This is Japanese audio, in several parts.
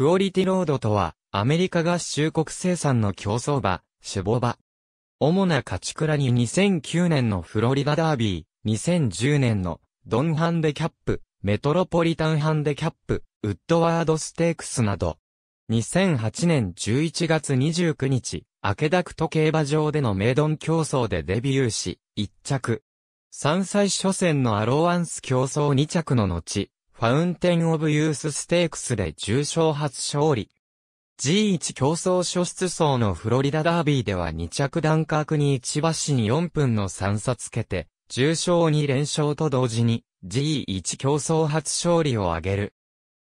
クオリティロードとは、アメリカ合衆国生産の競争馬、種母場。主な価値。倉に2009年のフロリダダービー、2010年のドンハンデキャップ、メトロポリタンハンデキャップ、ウッドワードステークスなど、2008年11月29日、アケダクト競馬場でのメイドン競争でデビューし、1着。3歳初戦のアローアンス競争2着の後、ファウンテン・オブ・ユース・ステークスで重賞初勝利。G1 競争初出走のフロリダダービーでは2着段角に1馬身4分の3差つけて、重賞2連勝と同時に G1 競争初勝利を挙げる。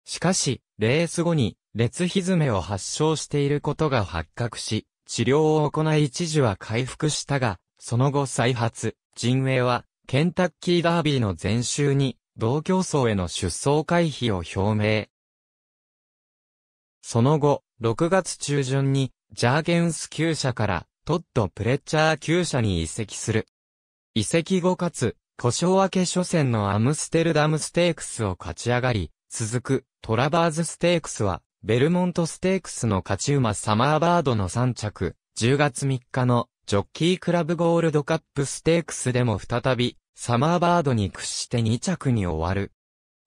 しかし、レース後に、列蹄を発症していることが発覚し、治療を行い一時は回復したが、その後再発、陣営は、ケンタッキーダービーの前週に、同競争への出走回避を表明。その後、6月中旬に、ジャーゲンス厩舎から、トッド・プレッチャー厩舎に移籍する。移籍後かつ、故障明け初戦のアムステルダムステークスを勝ち上がり、続く、トラバーズステークスは、ベルモントステークスの勝ち馬サマーバードの3着、10月3日の、ジョッキークラブゴールドカップステークスでも再び、サマーバードに屈して2着に終わる。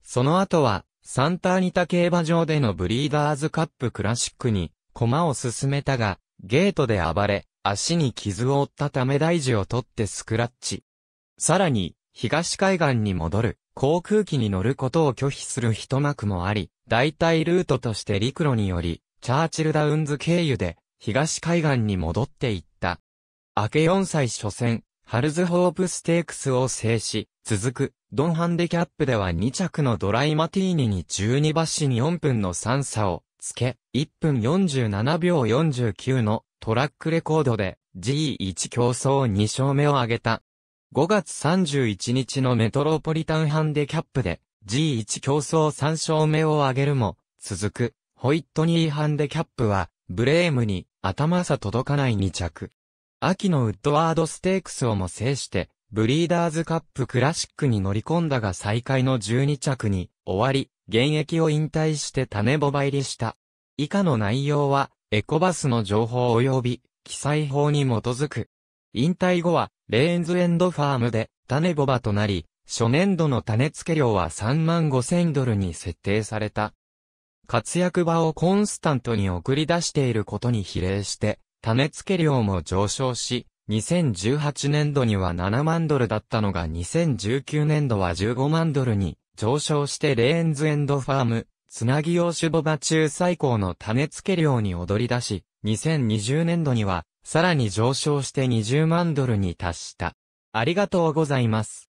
その後は、サンターニタ競馬場でのブリーダーズカップクラシックに、駒を進めたが、ゲートで暴れ、足に傷を負ったため大事を取ってスクラッチ。さらに、東海岸に戻る、航空機に乗ることを拒否する一幕もあり、代替ルートとして陸路により、チャーチルダウンズ経由で、東海岸に戻っていった。明け4歳初戦、ハルズホープステークスを制し、続く、ドンハンデキャップでは2着のドライマティーニに12馬身4分の3差をつけ、1分47秒49のトラックレコードで G1 競争2勝目を挙げた。5月31日のメトロポリタンハンデキャップで G1 競争3勝目を挙げるも、続く、ホイットニーハンデキャップは、ブレームに頭差届かない2着。秋のウッドワードステークスをも制して、ブリーダーズカップクラシックに乗り込んだが再開の12着に終わり、現役を引退して種ボバ入りした。以下の内容は、エコバスの情報及び、記載法に基づく。引退後は、レーンズエンドファームで、種ボバとなり、初年度の種付け料は3万5千ドルに設定された。活躍場をコンスタントに送り出していることに比例して、種付け量も上昇し、2018年度には7万ドルだったのが2019年度は15万ドルに上昇してレーンズエンドファーム、つなぎ用種ボバ中最高の種付け量に躍り出し、2020年度にはさらに上昇して20万ドルに達した。ありがとうございます。